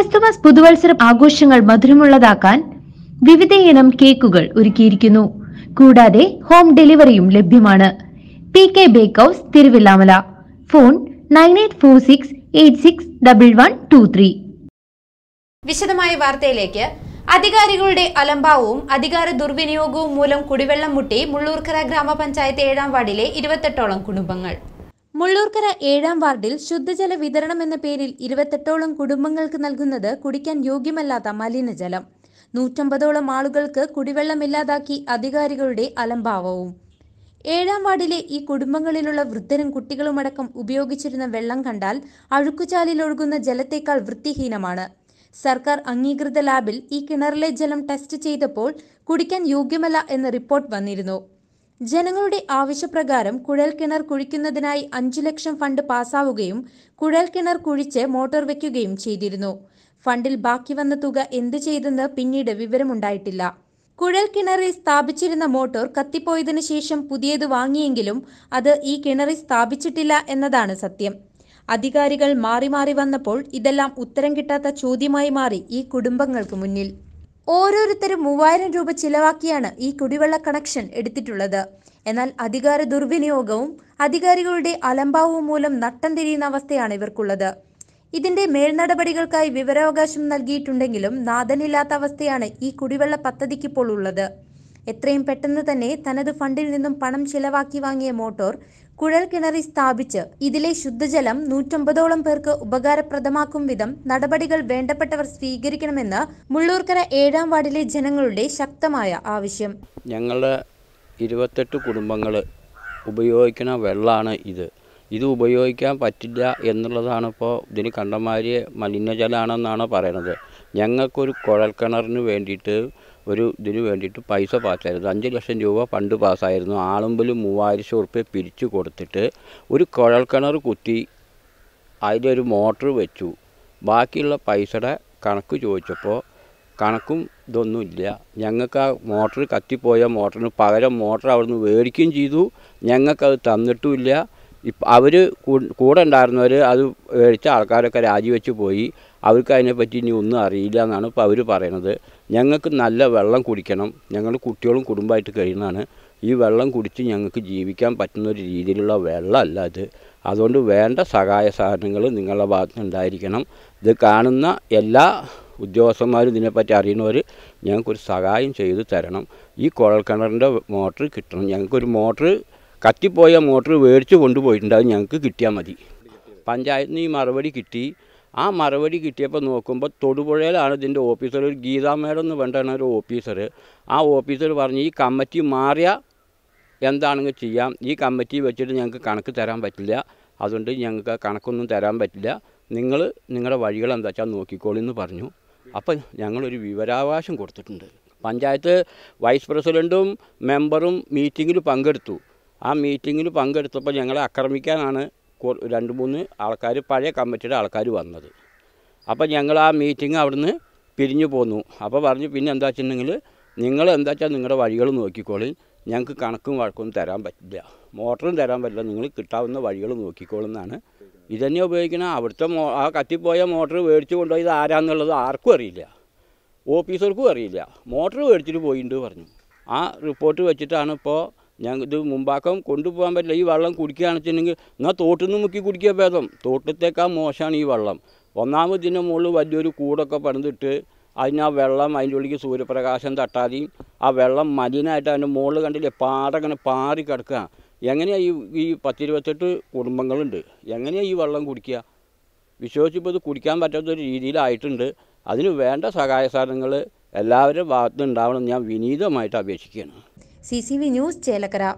Christmas പുതുവത്സരം ആഘോഷങ്ങൾ മധുരമുള്ളതാക്കാൻ വിവിധയിനം കേക്കുകൾ ഒരുക്കിയിരിക്കുന്നു കൂടാതെ ഹോം ഡെലിവറിയും ലഭ്യമാണ് P K bake house Thiruvilwamala phone nine eight four six eight six double one two three വിശദമായ വാർത്തയിലേക്ക് അധികാരികളുടെ അലംഭാവവും അധികാര ദുർവിനിയോഗവും മൂലം കുടിവെള്ളം മുട്ടി മുള്ളൂർക്കര ഗ്രാമപഞ്ചായത്ത് ഏഴാം വാർഡിലെ ഇരുപത്തെട്ടോളം കുടുംബങ്ങൾ മുള്ളൂർക്കര ഏഴാം വാർഡിൽ ശുദ്ധജല വിതരണം എന്ന പേരിൽ ഇരുപത്തെട്ടോളം കുടുംബങ്ങൾക്ക് നൽകുന്നത് കുടിക്കാൻ യോഗ്യമല്ലാത്ത മലിനജലം നൂറ്റമ്പതോളം ആളുകൾക്ക് കുടിവെള്ളമില്ലാതാക്കി അധികാരികളുടെ അലംഭാവവും ഏഴാം വാർഡിലെ ഈ കുടുംബങ്ങളിലുള്ള വൃദ്ധരും കുട്ടികളുമടക്കം ഉപയോഗിച്ചിരുന്ന വെള്ളം കണ്ടാൽ അഴുക്കുചാലിൽ ഒഴുകുന്ന ജലത്തേക്കാൾ വൃത്തിഹീനമാണ് സർക്കാർ അംഗീകൃത ലാബിൽ ഈ കിണറിലെ ജലം ടെസ്റ്റ് ചെയ്തപ്പോൾ കുടിക്കാൻ യോഗ്യമല്ല എന്ന റിപ്പോർട്ട് വന്നിരുന്നു ജനങ്ങളുടെ ആവശ്യപ്രകാരം കുഴൽക്കിണർ കുഴിക്കുന്നതിനായി അഞ്ചു ലക്ഷം ഫണ്ട് പാസാവുകയും കുഴൽക്കിണർ കുഴിച്ച് മോട്ടോർ വയ്ക്കുകയും ചെയ്തിരുന്നു ഫണ്ടിൽ ബാക്കി വന്ന തുക എന്തു ചെയ്തെന്ന് പിന്നീട് വിവരമുണ്ടായിട്ടില്ല കുഴൽ കിണറിൽ സ്ഥാപിച്ചിരുന്ന മോട്ടോർ കത്തിപ്പോയതിനു ശേഷം പുതിയത് വാങ്ങിയെങ്കിലും അത് ഈ കിണറിൽ സ്ഥാപിച്ചിട്ടില്ല എന്നതാണ് സത്യം അധികാരികൾ മാറി മാറി വന്നപ്പോൾ ഇതെല്ലാം ഉത്തരം കിട്ടാത്ത ചോദ്യമായി മാറി ഈ കുടുംബങ്ങൾക്ക് മുന്നിൽ ഓരോരുത്തരും മൂവായിരം രൂപ ചിലവാക്കിയാണ് ഈ കുടിവെള്ള കണക്ഷൻ എടുത്തിട്ടുള്ളത് എന്നാൽ അധികാര ദുർവിനിയോഗവും അധികാരികളുടെ അലംഭാവവും മൂലം നട്ടം തിരിയുന്ന അവസ്ഥയാണ് ഇവർക്കുള്ളത് ഇതിന്റെ മേൽനടപടികൾക്കായി വിവരാവകാശം നൽകിയിട്ടുണ്ടെങ്കിലും നാഥനില്ലാത്ത അവസ്ഥയാണ് ഈ കുടിവെള്ള പദ്ധതിക്ക് ഇപ്പോൾ ഉള്ളത് എത്രയും പെട്ടെന്ന് തന്നെ തനത് ഫണ്ടിൽ നിന്നും പണം ചിലവാക്കി വാങ്ങിയ മോട്ടോർ കുഴൽ കിണറി സ്ഥാപിച്ച് ഇതിലെ ശുദ്ധജലം നൂറ്റമ്പതോളം പേർക്ക് ഉപകാരപ്രദമാക്കും വിധം നടപടികൾ വേണ്ടപ്പെട്ടവർ സ്വീകരിക്കണമെന്ന് മുള്ളൂർക്കര ഏഴാം വാർഡിലെ ജനങ്ങളുടെ ശക്തമായ ആവശ്യം ഞങ്ങളുടെ ഇരുപത്തെട്ട് കുടുംബങ്ങൾ ഉപയോഗിക്കുന്ന വെള്ളമാണ് ഇത് ഇത് ഉപയോഗിക്കാൻ പറ്റില്ല എന്നുള്ളതാണ് ഇപ്പോൾ ഇതിന് കണ്ടമാരി മലിനജലമാണെന്നാണ് പറയണത് ഞങ്ങൾക്കൊരു കുഴൽക്കിണറിന് വേണ്ടിയിട്ട് ഒരു ഇതിന് വേണ്ടിയിട്ട് പൈസ പാസ്സായിരുന്നു അഞ്ച് ലക്ഷം രൂപ ഫണ്ട് പാസ്സായിരുന്നു ആളുമ്പലും മൂവായിരം ഉറുപ്പ്യ പിരിച്ചു കൊടുത്തിട്ട് ഒരു കുഴൽക്കിണർ കുത്തി അതിലൊരു മോട്ടർ വെച്ചു ബാക്കിയുള്ള പൈസയുടെ കണക്ക് ചോദിച്ചപ്പോൾ കണക്കും ഇതൊന്നുമില്ല ഞങ്ങൾക്ക് ആ മോട്ടറ് കത്തിപ്പോയ മോട്ടറിന് പകരം മോട്ടർ അവിടുന്ന് മേടിക്കുകയും ചെയ്തു ഞങ്ങൾക്കത് തന്നിട്ടുമില്ല ഇപ്പം അവർ കൂടെ ഉണ്ടായിരുന്നവർ അത് മേടിച്ച ആൾക്കാരൊക്കെ രാജിവെച്ച് പോയി അവർക്ക് അതിനെപ്പറ്റി ഇനി ഒന്നും അറിയില്ല എന്നാണ് ഇപ്പോൾ അവർ പറയണത് ഞങ്ങൾക്ക് നല്ല വെള്ളം കുടിക്കണം ഞങ്ങൾ കുട്ടികളും കുടുംബമായിട്ട് കഴിയുന്നതാണ് ഈ വെള്ളം കുടിച്ച് ഞങ്ങൾക്ക് ജീവിക്കാൻ പറ്റുന്ന ഒരു രീതിയിലുള്ള വെള്ളമല്ല ഇത് അതുകൊണ്ട് വേണ്ട സഹായ സാധനങ്ങൾ നിങ്ങളുടെ ഭാഗത്ത് ഉണ്ടായിരിക്കണം ഇത് കാണുന്ന എല്ലാ ഉദ്യോഗസ്ഥന്മാരും ഇതിനെപ്പറ്റി അറിയുന്നവർ ഞങ്ങൾക്കൊരു സഹായം ചെയ്തു തരണം ഈ കിണറിൻ്റെ മോട്ടറ് കിട്ടണം ഞങ്ങൾക്കൊരു മോട്ടറ് കത്തിപ്പോയ മോട്ടർ മേടിച്ച് കൊണ്ടുപോയിട്ടുണ്ട് അത് ഞങ്ങൾക്ക് കിട്ടിയാൽ മതി പഞ്ചായത്തിന് ഈ മറുപടി കിട്ടി ആ മറുപടി കിട്ടിയപ്പോൾ നോക്കുമ്പോൾ തൊടുപുഴയിലാണ് ഇതിൻ്റെ ഓഫീസർ ഒരു ഗീതാ മേഡം എന്ന് പറഞ്ഞ ഒരു ഓഫീസർ ആ ഓഫീസർ പറഞ്ഞ് ഈ കമ്മിറ്റി മാറിയ എന്താണെങ്കിൽ ചെയ്യാം ഈ കമ്മിറ്റി വെച്ചിട്ട് ഞങ്ങൾക്ക് കണക്ക് തരാൻ പറ്റില്ല അതുകൊണ്ട് ഞങ്ങൾക്ക് കണക്കൊന്നും തരാൻ പറ്റില്ല നിങ്ങൾ നിങ്ങളുടെ വഴികൾ എന്താ വെച്ചാൽ നോക്കിക്കോളിന്ന് പറഞ്ഞു അപ്പം ഞങ്ങളൊരു വിവരാവകാശം കൊടുത്തിട്ടുണ്ട് പഞ്ചായത്ത് വൈസ് പ്രസിഡൻറ്റും മെമ്പറും മീറ്റിങ്ങിൽ പങ്കെടുത്തു ആ മീറ്റിങ്ങിൽ പങ്കെടുത്തപ്പോൾ ഞങ്ങളെ ആക്രമിക്കാനാണ് രണ്ട് മൂന്ന് ആൾക്കാർ പഴയ കമ്മിറ്റിയുടെ ആൾക്കാർ വന്നത് അപ്പോൾ ഞങ്ങൾ ആ മീറ്റിംഗ് അവിടുന്ന് പിരിഞ്ഞു പോന്നു അപ്പോൾ പറഞ്ഞു പിന്നെ എന്താ വെച്ചിട്ടുണ്ടെങ്കിൽ നിങ്ങൾ എന്താ വെച്ചാൽ നിങ്ങളുടെ വഴികൾ നോക്കിക്കോളി ഞങ്ങൾക്ക് കണക്കും വഴക്കും തരാൻ പറ്റില്ല മോട്ടറും തരാൻ പറ്റില്ല നിങ്ങൾ കിട്ടാവുന്ന വഴികൾ നോക്കിക്കോളെന്നാണ് ഇതന്നെ ഉപയോഗിക്കുന്ന അവിടുത്തെ മോ ആ കത്തിപ്പോയ മോട്ടർ മേടിച്ചു കൊണ്ടുപോയത് ആരാന്നുള്ളത് ആർക്കും അറിയില്ല ഓഫീസർക്കും അറിയില്ല മോട്ടർ മേടിച്ചിട്ട് പോയിട്ടുണ്ട് പറഞ്ഞു ആ റിപ്പോർട്ട് വെച്ചിട്ടാണ് ഇപ്പോൾ ഞാൻ ഇത് മുമ്പാക്കം കൊണ്ടുപോകാൻ പറ്റില്ല ഈ വെള്ളം കുടിക്കുകയാണെന്ന് വെച്ചിട്ടുണ്ടെങ്കിൽ എന്നാൽ തോട്ടിൽ നിന്ന് മുക്കി കുടിക്കുക ഭേദം തോട്ടത്തേക്കാൾ മോശമാണ് ഈ വെള്ളം ഒന്നാമത് ഇതിൻ്റെ മുകളിൽ വലിയൊരു കൂടൊക്കെ പണിതിട്ട് അതിന് ആ വെള്ളം അതിൻ്റെ ഉള്ളിൽ സൂര്യപ്രകാശം തട്ടാതെയും ആ വെള്ളം മലിനായിട്ട് അതിൻ്റെ മുകളിൽ കണ്ടില്ലേ പാടങ്ങനെ പാറി കിടക്കുക എങ്ങനെയാണ് ഈ ഈ പത്തിരുപത്തെട്ട് കുടുംബങ്ങളുണ്ട് എങ്ങനെയാണ് ഈ വെള്ളം കുടിക്കുക വിശ്വസിച്ചിപ്പോൾ ഇത് കുടിക്കാൻ പറ്റാത്തൊരു രീതിയിലായിട്ടുണ്ട് അതിന് വേണ്ട സഹായ സാധനങ്ങൾ എല്ലാവരും ഭാഗത്തുനിന്ന് ഉണ്ടാവണം ഞാൻ വിനീതമായിട്ട് അപേക്ഷിക്കുകയാണ് സി ന്യൂസ് ചേലക്കര